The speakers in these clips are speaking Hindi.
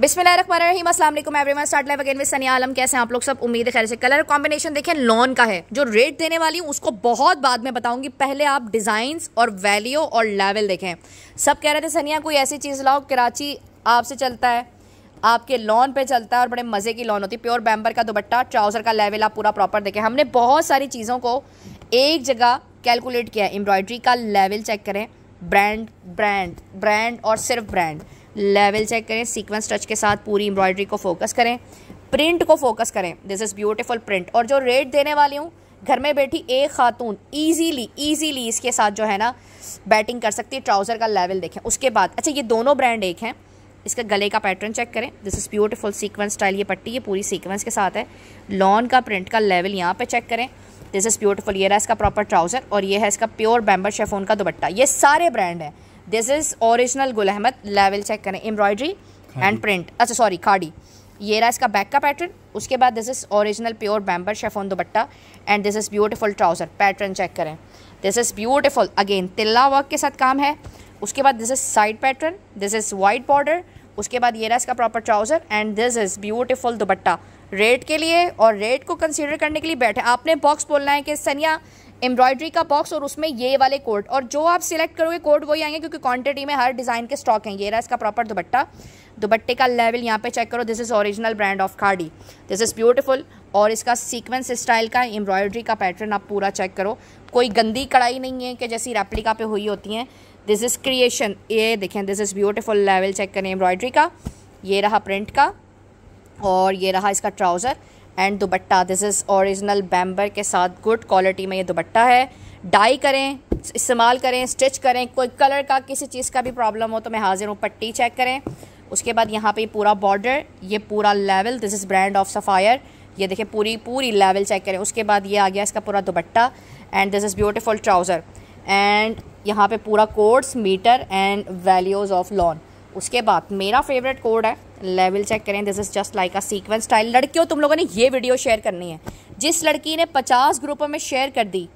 बिस्मिल रहीम असलम everyone start live again with Sunny Alam कैसे आप लोग सब उम्मीद खैर से कलर कॉम्बिनेशन देखें लॉन का है जो रेट देने वाली हूँ उसको बहुत बाद में बताऊंगी पहले आप डिज़ाइन और वैल्यू और लेवल देखें सब कह रहे थे सनिया कोई ऐसी चीज़ लाओ कराची आपसे चलता है आपके लॉन पे चलता है और बड़े मज़े की लॉन होती है प्योर बैम्बर का दुपट्टा ट्राउज़र का लेवल आप पूरा प्रॉपर देखें हमने बहुत सारी चीज़ों को एक जगह कैलकुलेट किया एम्ब्रॉयडरी का लेवल चेक करें ब्रांड ब्रांड ब्रांड और सिर्फ ब्रांड लेवल चेक करें सीक्वेंस टच के साथ पूरी एम्ब्रॉयडरी को फोकस करें प्रिंट को फोकस करें दिस इज़ ब्यूटिफुल प्रिंट और जो रेट देने वाली हूँ घर में बैठी एक खातून ईजीली ईजीली इसके साथ जो है ना बैटिंग कर सकती है ट्राउज़र का लेवल देखें उसके बाद अच्छा ये दोनों ब्रांड एक हैं इसका गले का पैटर्न चेक करें this is beautiful sequence style ये पट्टी ये पूरी सीक्वेंस के साथ है लॉन का प्रिंट का लेवल यहाँ पे चेक करें दिस इज़ ब्यूटिफुल ये रहा इसका प्रॉपर ट्राउज़र और ये है इसका प्योर बैम्बर शेफोन का दुपट्टा ये सारे ब्रांड हैं this is original Gul Ahmed लेवल चेक करें एम्ब्रॉयडरी एंड प्रिंट अच्छा सॉरी खाड़ी ये रहा इसका बैक का पैटर्न उसके बाद this is original pure bamber chiffon dupatta and this is beautiful trouser pattern check करें दिस इज़ ब्यूटीफुल अगेन तिल्ला वर्क के साथ काम है उसके बाद this is side pattern this is white border उसके बाद ये रहा इसका proper trouser and this is beautiful dupatta rate के लिए और रेट को कंसीडर करने के लिए बैठे आपने बॉक्स बोलना है कि सनिया एम्ब्रॉयडरी का बॉक्स और उसमें ये वाले कोड और जो आप सिलेक्ट करोगे कोड वही आएंगे क्योंकि क्वांटिटी में हर डिज़ाइन के स्टॉक हैं ये रहा इसका प्रॉपर दुपट्टा दुपट्टे का लेवल यहाँ पे चेक करो this is original brand of Khaadi this is beautiful और इसका सीक्वेंस स्टाइल का एम्ब्रॉयडरी का पैटर्न आप पूरा चेक करो कोई गंदी कढ़ाई नहीं है कि जैसी रेप्लिका पे हुई होती हैं दिस इज़ क्रिएशन ये देखें this is beautiful level check करें एम्ब्रॉयडरी का ये रहा प्रिंट का और ये रहा इसका trouser and dupatta this is original bamber के साथ गुड क्वालिटी में ये दुबट्टा है डाई करें इस्तेमाल करें स्टिच करें कोई कलर का किसी चीज़ का भी प्रॉब्लम हो तो मैं हाजिर हूँ पट्टी चेक करें उसके बाद यहाँ पे पूरा बॉर्डर ये पूरा level this is brand of Sapphire ये देखें पूरी पूरी लेवल चेक करें उसके बाद ये आ गया इसका पूरा dupatta and this is beautiful trouser and यहाँ पे पूरा codes meter and values of lawn उसके बाद मेरा फेवरेट कोड है लेवल चेक करें this is just like a sequence style लड़कियों तुम लोगों ने ये वीडियो शेयर करनी है जिस लड़की ने पचास ग्रुपों में शेयर कर दी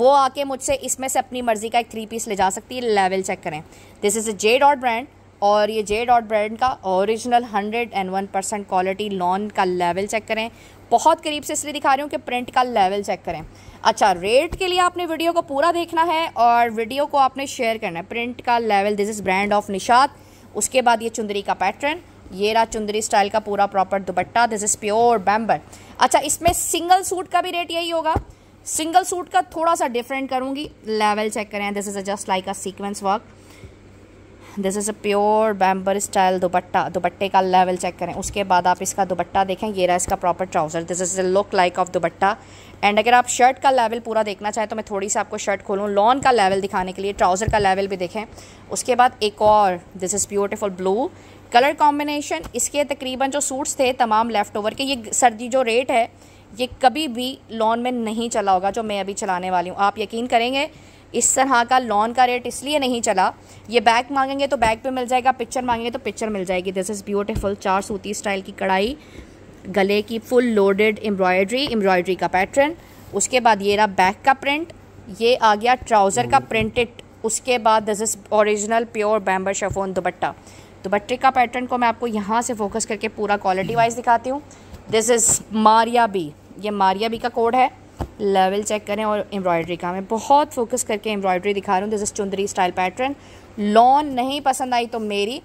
वो आके मुझसे इसमें से अपनी मर्ज़ी का एक थ्री पीस ले जा सकती है लेवल चेक करें this is J dot brand और ये जे डॉट ब्रांड का original hundred and one percent quality lawn का लेवल चेक करें बहुत करीब से इसलिए दिखा रही हूँ कि प्रिंट का लेवल चेक करें अच्छा रेट के लिए आपने वीडियो को पूरा देखना है और वीडियो को आपने शेयर करना है प्रिंट का level this is brand of Nishat उसके बाद ये चुंदरी का पैटर्न ये रहा चुंदरी स्टाइल का पूरा proper dupatta this is pure bamber अच्छा इसमें सिंगल सूट का भी रेट यही होगा सिंगल सूट का थोड़ा सा डिफरेंट करूंगी लेवल चेक करें this is just like a sequence work this is a pure bamber style dupatta दुपट्टे का लेवल चेक करें उसके बाद आप इसका दुपट्टा देखें ये रहा इसका proper trouser this is a look like of dupatta and अगर आप शर्ट का लेवल पूरा देखना चाहें तो मैं थोड़ी सी आपको शर्ट खोलूँ लॉन का लेवल दिखाने के लिए ट्राउज़र का लेवल भी देखें उसके बाद एक और this is beautiful blue colour combination इसके तकरीबन जो सूट्स थे तमाम लेफ़्ट ओवर के ये सर्दी जो रेट है ये कभी भी लॉन में नहीं चला होगा जो मैं अभी चलाने वाली हूँ आप यकीन करेंगे इस तरह का लॉन का रेट इसलिए नहीं चला ये बैग मांगेंगे तो बैग पे मिल जाएगा पिक्चर मांगेंगे तो पिक्चर मिल जाएगी दिस इज़ ब्यूटीफुल चार सूती स्टाइल की कढ़ाई गले की फुल लोडेड एम्ब्रॉयडरी एम्ब्रॉयड्री का पैटर्न उसके बाद ये रहा बैक का प्रिंट ये आ गया ट्राउज़र का प्रिंटेड उसके बाद this is original pure bamber chiffon dupatta दुपट्टे का पैटर्न को मैं आपको यहाँ से फोकस करके पूरा क्वालिटी वाइज दिखाती हूँ दिस इज़ मारिया बी ये मारिया बी का कोड है लेवल चेक करें और एम्ब्रॉयडरी का मैं बहुत फोकस करके एम्ब्रॉयडरी दिखा रहा हूँ दिस इज चुंदरी स्टाइल पैटर्न लॉन नहीं पसंद आई तो मेरी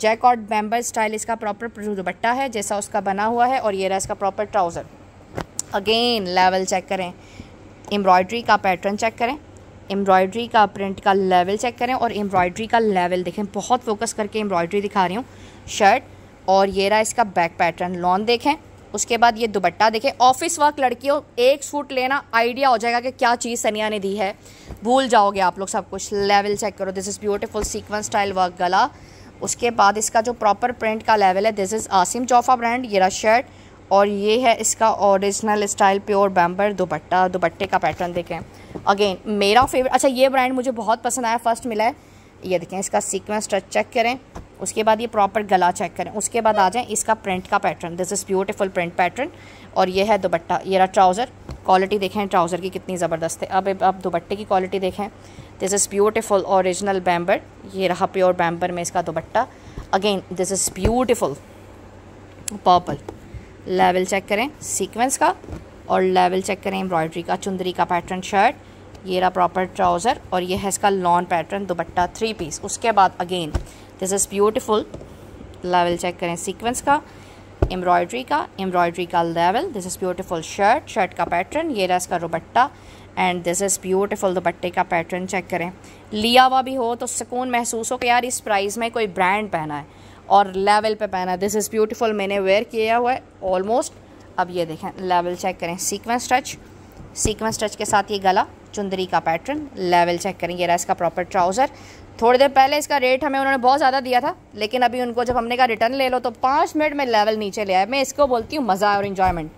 जैक और बैम्बर स्टाइल इसका प्रॉपर दुपट्टा है जैसा उसका बना हुआ है और ये रहा इसका proper trouser again level check करें एम्ब्रॉयड्री का पैटर्न चेक करें एम्ब्रॉयड्री का प्रिंट का लेवल चेक करें और एम्ब्रॉयड्री का लेवल देखें बहुत फोकस करके एम्ब्रॉयड्री दिखा रही हूँ शर्ट और ये रहा इसका बैक पैटर्न लॉन देखें उसके बाद ये दुबट्टा देखें ऑफिस वर्क लड़कियों एक सूट लेना आइडिया हो जाएगा कि क्या चीज़ सनिया ने दी है भूल जाओगे आप लोग सब कुछ लेवल चेक करो this is beautiful sequence style work गला उसके बाद इसका जो प्रॉपर प्रिंट का लेवल है this is Asim Jofa brand येरा शर्ट और ये है इसका original style pure bamber dupatta दुपट्टे का पैटर्न देखें अगेन मेरा फेवरेट अच्छा ये ब्रांड मुझे बहुत पसंद आया फर्स्ट मिला है ये देखें इसका सीक्वेंस टच चेक करें उसके बाद ये प्रॉपर गला चेक करें उसके बाद आ जाएँ इसका प्रिंट का pattern this is beautiful print pattern और ये है दुबट्टा ये रहा ट्राउज़र क्वालिटी देखें ट्राउज़र की कितनी ज़बरदस्त है अब अब दुबट्टे की क्वालिटी देखें this is beautiful original bamber ये रहा प्योर बैम्बर में इसका dupatta again this is beautiful purple level check करें सीक्वेंस का और लेवल चेक करें एम्ब्रॉयड्री का चुंदरी का पैटर्न शर्ट ये रहा प्रॉपर ट्राउज़र और ये है इसका lawn pattern dupatta three piece उसके बाद again this is beautiful level check करें सीक्वेंस का एम्ब्रॉयड्री का एम्ब्रॉयड्री का level this is beautiful shirt shirt का पैटर्न ये रहा इसका रोबट्टा एंड दिस इज़ ब्यूटिफुल दुपट्टे का पैटर्न चेक करें लिया हुआ भी हो तो सुकून महसूस हो कि यार इस प्राइस में कोई ब्रांड पहना है और लेवल पे पहना है दिस इज़ ब्यूटिफुल मैंने वेयर किया हुआ है ऑलमोस्ट अब ये देखें लेवल चेक करें सीक्वेंस टच सीक्वेंस टच के साथ ये गला चुंदरी का पैटर्न लेवल चेक करेंगे रहा इसका प्रॉपर ट्राउज़र थोड़ी देर पहले इसका रेट हमें उन्होंने बहुत ज़्यादा दिया था लेकिन अभी उनको जब हमने कहा रिटर्न ले लो तो पाँच मिनट में लेवल नीचे ले आया मैं इसको बोलती हूँ मज़ा और enjoyment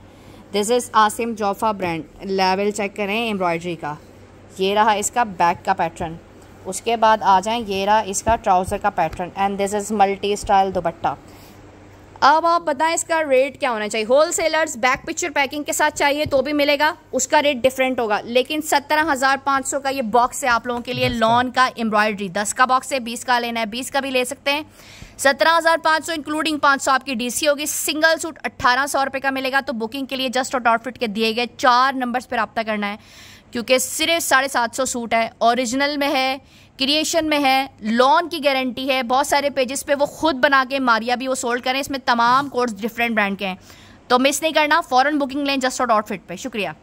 this is Asim Jofa brand level check करें एम्ब्रॉयडरी का ये रहा इसका बैक का पैटर्न उसके बाद आ जाए ये रहा इसका ट्राउज़र का pattern and this is multi style dupatta अब आप बताएं इसका रेट क्या होना चाहिए whole sellers back picture packing के साथ चाहिए तो भी मिलेगा उसका रेट डिफरेंट होगा लेकिन सत्रह हजार पाँच सौ का ये बॉक्स है आप लोगों के लिए लॉन का एम्ब्रॉयडरी दस का बॉक्स है बीस का लेना है बीस का भी ले सकते हैं सत्रह हज़ार पाँच सौ इंक्लूडिंग पाँच सौ आपकी डीसी होगी सिंगल सूट अट्ठारह सौ रुपये का मिलेगा तो बुकिंग के लिए जस्ट और आउटफिट के दिए गए चार नंबर्स पर रबता करना है क्योंकि सिर्फ साढ़े सात सौ सूट है ओरिजिनल में है क्रिएशन में है लॉन की गारंटी है बहुत सारे पेजेस पे वो खुद बना के मारिया भी वो सोल्ड करें इसमें तमाम कोर्स डिफरेंट ब्रांड के हैं तो मिस नहीं करना फ़ौरन बुकिंग लें जस्ट डॉट आउटफिट पर शुक्रिया